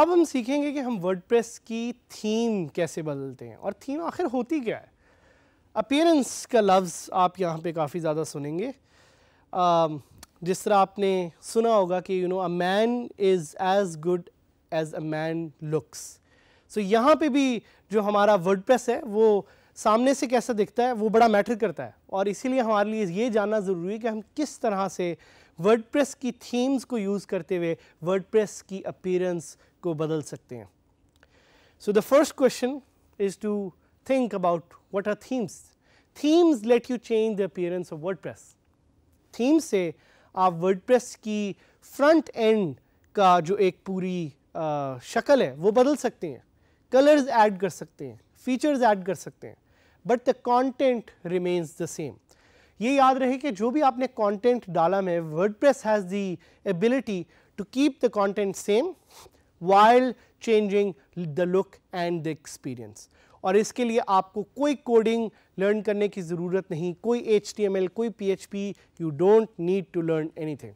अब हम सीखेंगे कि हम वर्डप्रेस की थीम कैसे बदलते हैं और थीम आखिर होती क्या है अपेरेंस का लफ्ज़ आप यहाँ पे काफ़ी ज़्यादा सुनेंगे um, जिस तरह आपने सुना होगा कि you know a man is as good as a man looks so यहाँ पे भी जो हमारा वर्ड है वो सामने से कैसा दिखता है वो बड़ा मैटर करता है और इसीलिए हमारे लिए ये जानना ज़रूरी है कि हम किस तरह से वर्ड की थीम्स को यूज़ करते हुए वर्ड की अपीरेंस को बदल सकते हैं so the first question is to think about what are themes. Themes let you change the appearance of WordPress. Theme से आप वर्डप्रेस की फ्रंट एंड का जो एक पूरी शक्ल है वो बदल सकते हैं कलर्स ऐड कर सकते हैं फीचर्स ऐड कर सकते हैं but the content remains the same ये याद रहे कि जो भी आपने कॉन्टेंट डाला में press has the ability to keep the content same while changing the look and the experience और इसके लिए आपको कोई कोडिंग लर्न करने की ज़रूरत नहीं कोई एच कोई P you don't need to learn thing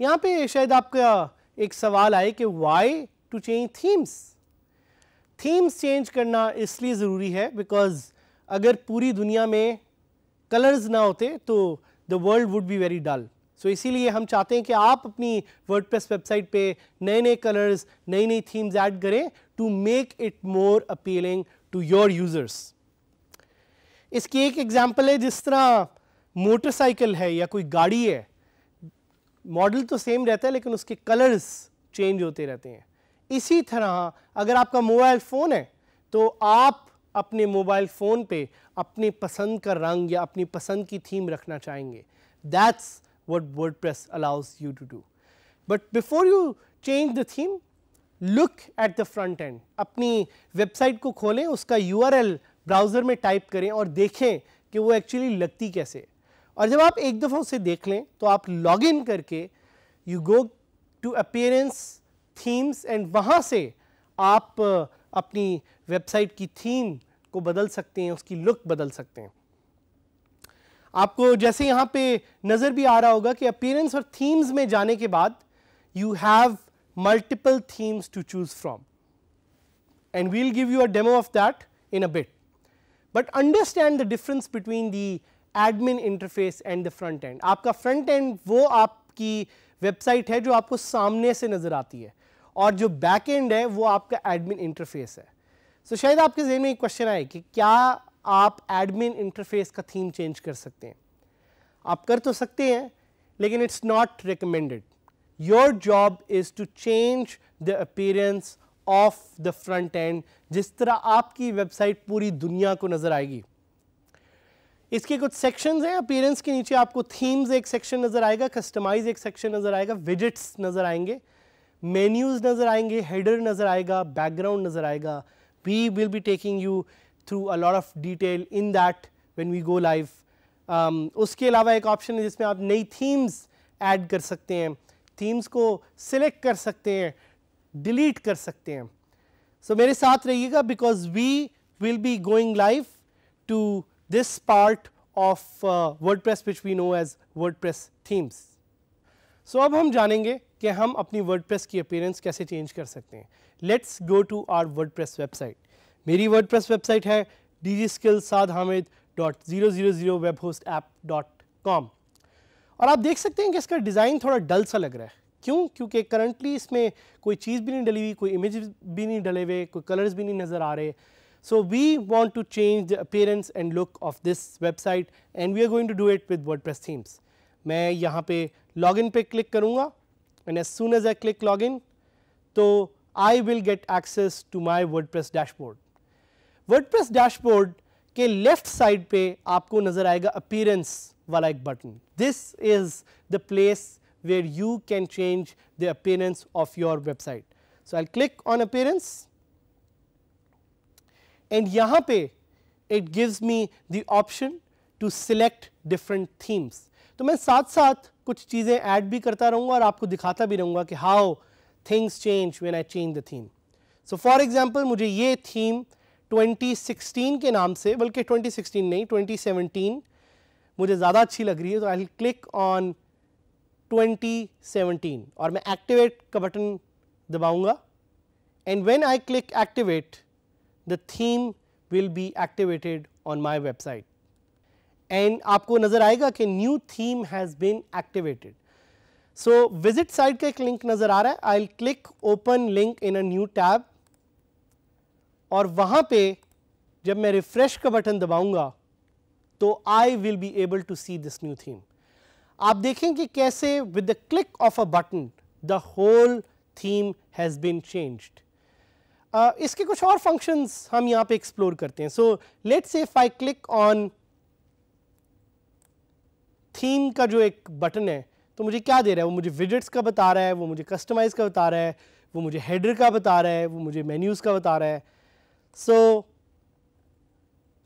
यहाँ पे शायद आपका एक सवाल आए कि why to change themes themes change करना इसलिए ज़रूरी है बिकॉज अगर पूरी दुनिया में कलर्स ना होते तो the world would be very dull so इसीलिए हम चाहते हैं कि आप अपनी वर्डप्रेस वेबसाइट पे नए नए कलर्स नई नई थीम्स ऐड करें to make it more appealing to your users इसकी एक एग्जाम्पल है जिस तरह मोटरसाइकिल है या कोई गाड़ी है मॉडल तो सेम रहता है लेकिन उसके कलर्स चेंज होते रहते हैं इसी तरह अगर आपका मोबाइल फ़ोन है तो आप अपने मोबाइल फ़ोन पे अपने पसंद का रंग या अपनी पसंद की थीम रखना चाहेंगे that's what WordPress allows you to do but before you change the theme look at the front end अपनी वेबसाइट को खोलें उसका यू ब्राउज़र में टाइप करें और देखें कि वो एक्चुअली लगती कैसे और जब आप एक दफ़ा उसे देख लें तो आप लॉग इन करके you go to appearance themes and वहाँ से आप अपनी वेबसाइट की थीम को बदल सकते हैं उसकी लुक बदल सकते हैं आपको जैसे यहाँ पे नज़र भी आ रहा होगा कि अपीयरेंस और थीम्स में जाने के बाद you have multiple themes to choose from and we will give you a demo of that in a bit. But understand the difference between the admin interface and the front end. Aapka front end वो आपकी website hai jo aapko samne se nazar aati hai aur jo back end hai wo aapka admin interface hai. So shayad aapke zehen mein ek question aaye ki kya aap admin interface ka theme change kar sakte hain? Aap kar to sakte hain lekin it's not recommended. your job is to change the appearance of the front end जिस तरह आपकी website पूरी दुनिया को नज़र आएगी इसके कुछ सेक्शंस हैं अपीयरेंस के नीचे आपको थीम्स एक सेक्शन नज़र आएगा कस्टमाइज एक सेक्शन नज़र आएगा विजिट्स नज़र आएंगे मेन्यूज़ नज़र आएंगे हेडर नज़र आएगा बैकग्राउंड नज़र आएगा we will be taking you through a lot of detail in that when we go live उसके अलावा एक ऑप्शन है जिसमें आप नई थीम्स ऐड कर सकते हैं थीम्स को सिलेक्ट कर सकते हैं डिलीट कर सकते हैं सो so, मेरे साथ रहिएगा because we will be going live to this part of WordPress which we know as WordPress themes so अब हम जानेंगे कि हम अपनी वर्ड प्रेस की अपेयरेंस कैसे चेंज कर सकते हैं let's go to our WordPress website मेरी वर्ड प्रेस वेबसाइट है D G skill Saad Hamid dot zero zero zero web host app dot com और आप देख सकते हैं कि इसका डिज़ाइन थोड़ा डल सा लग रहा है क्यों क्योंकि करंटली इसमें कोई चीज़ भी नहीं डली हुई कोई इमेज भी नहीं डले हुए कोई कलर्स भी नहीं नज़र आ रहे so we want to change the appearance and look of this website and we are going to do it with WordPress themes मैं यहाँ पे इन पे क्लिक करूँगा and as soon as I click log in तो I will get access to my WordPress dashboard WordPress dashboard के left side पर आपको नज़र आएगा appearance Wallach button. This is the place where you can change the appearance of your website. So, I will click on appearance and यहाँ पे it gives me the option to select different themes. तो मैं साथ साथ कुछ चीज़ें add भी करता रहूँगा और आपको दिखाता भी रहूँगा कि how things change when I change the theme so for example मुझे ये थीम 2016 के नाम से बल्कि 2016 नहीं 2017 मुझे ज़्यादा अच्छी लग रही है तो आई क्लिक ऑन 2017 और मैं एक्टिवेट का बटन दबाऊंगा and when I click activate the theme will be activated on my website and आपको नज़र आएगा कि new theme has been activated so visit site का एक लिंक नज़र आ रहा है I click open link in a new tab और वहाँ पे जब मैं रिफ़्रेश का बटन दबाऊंगा तो I will be able to see this new theme आप देखेंगे कैसे with the click of a button the whole theme has been changed इसके कुछ और फंक्शंस हम यहां पे एक्सप्लोर करते हैं so let's if I click on theme का जो एक बटन है तो मुझे क्या दे रहा है वो मुझे विजिट्स का बता रहा है वो मुझे कस्टमाइज़ का बता रहा है वो मुझे हेडर का बता रहा है वो मुझे मेन्यूज़ का बता रहा है so so,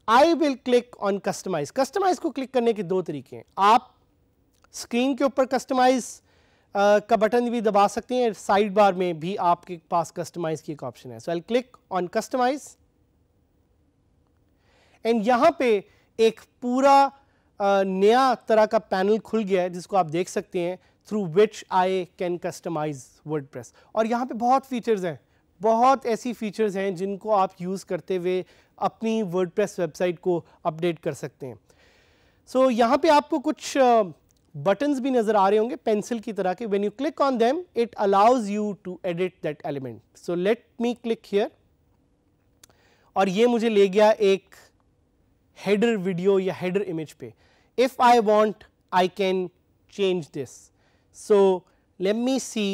I will click on customise customise को क्लिक करने के दो तरीके हैं आप स्क्रीन के ऊपर कस्टमाइज uh, का बटन भी दबा सकते हैं साइड बार में भी आपके पास कस्टमाइज की एक ऑप्शन है so I click on customise and यहां पे एक पूरा uh, नया तरह का पैनल खुल गया है जिसको आप देख सकते हैं through which I can customise WordPress और यहाँ पे बहुत फीचर्स हैं बहुत ऐसी फीचर्स हैं जिनको आप यूज़ करते हुए अपनी वर्डप्रेस वेबसाइट को अपडेट कर सकते हैं सो so, यहाँ पे आपको कुछ बटन्स भी नज़र आ रहे होंगे पेंसिल की तरह के when you click on them it allows you to edit that element so let me click here और ये मुझे ले गया एक हेडर वीडियो या हेडर इमेज पे if I want I can change this so let me see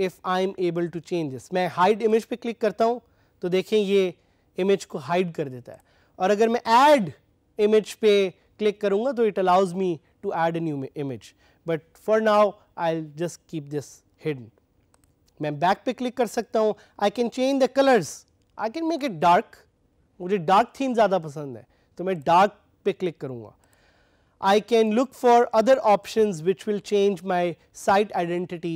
if I am able to change this मैं hide image पे क्लिक करता हूँ तो देखें ये इमेज को हाइड कर देता है और अगर मैं ऐड इमेज पे क्लिक करूंगा तो it allows me to add new image but for now I just keep this hidden मैं बैक पे क्लिक कर सकता हूँ I can change the colours I can make it dark मुझे डार्क थीम ज़्यादा पसंद है तो मैं डार्क पे क्लिक करूँगा I can look for other options which will change my site identity.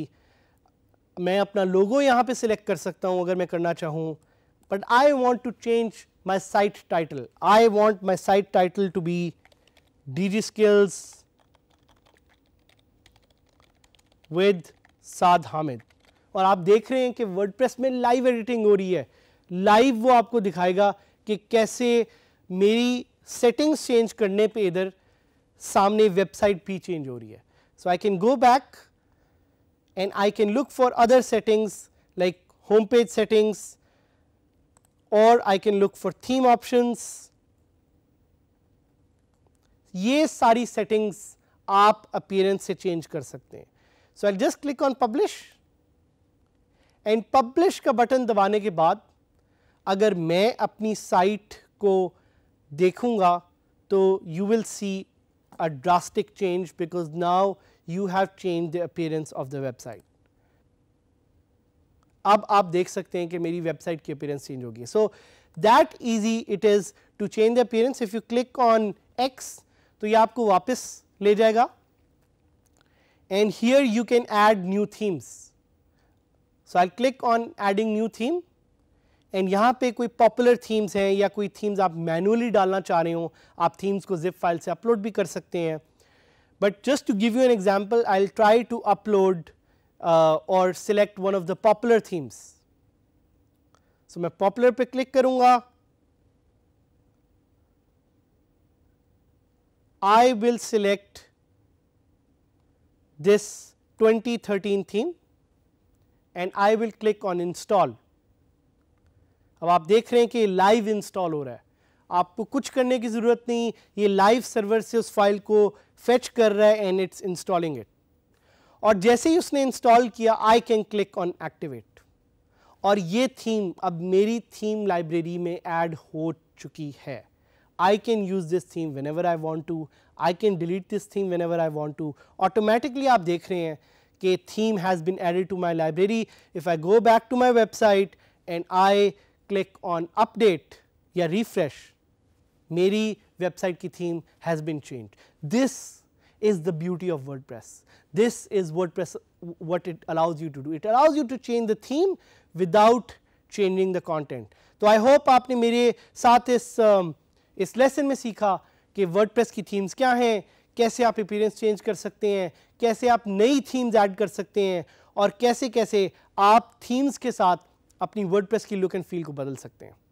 मैं अपना लोगो यहाँ पे सिलेक्ट कर सकता हूँ अगर मैं करना चाहूँ but I want to change my site title. I want my site title to be DGSkills with साद हामिद और आप देख रहे हैं कि वर्डप्रेस में लाइव एडिटिंग हो रही है लाइव वो आपको दिखाएगा कि कैसे मेरी सेटिंग्स चेंज करने पे इधर सामने वेबसाइट भी चेंज हो रही है so I can go back and I can look for other settings like home page settings और I can look for theme option ये सारी सेटिंग्स आप अपियरेंस से चेंज कर सकते हैं so I just click on publish and publish का button दबाने के बाद अगर मैं अपनी साइट को देखूंगा तो you will see a drastic change because now you have change the appearance of the website अब आप देख सकते हैं कि मेरी वेबसाइट की अपेयरेंस चेंज होगी so that easy it is to change the appearance if you click on X तो ये आपको वापस ले जाएगा and here you can add new themes so I click on adding new theme and यहां पे कोई पॉपुलर थीम्स हैं या कोई थीम्स आप मैनुअली डालना चाह रहे हो आप थीम्स को जिप फाइल से अपलोड भी कर सकते हैं but just to give you an example I try to upload और select one of the popular themes so मैं पॉपुलर पे क्लिक करूंगा I will select this 2013 theme and I will click on install. अब आप देख रहे हैं कि लाइव इंस्टॉल हो रहा है आपको कुछ करने की ज़रूरत नहीं ये लाइव सर्वर से उस फाइल को फेच कर रहा है एंड इट्स इंस्टॉलिंग इट और जैसे ही उसने इंस्टॉल किया I can click on activate और ये थीम अब मेरी थीम लाइब्रेरी में एड हो चुकी है I can use this theme whenever I want to I can delete this theme whenever I want to automatically आप देख रहे हैं कि theme has been added to my library if I go back to my website and I click on update या refresh मेरी website की theme has been change this is the beauty of WordPress. This is WordPress what it allows you to do. It allows you to change the theme without changing the content. तो I hope आपने मेरे साथ इस um, इस lesson में सीखा कि WordPress की थीम्स क्या हैं कैसे आप अपीयरेंस चेंज कर सकते हैं कैसे आप नई थीम्स ऐड कर सकते हैं और कैसे कैसे आप थीम्स के साथ अपनी वर्डप्रेस की लुक एंड फील को बदल सकते हैं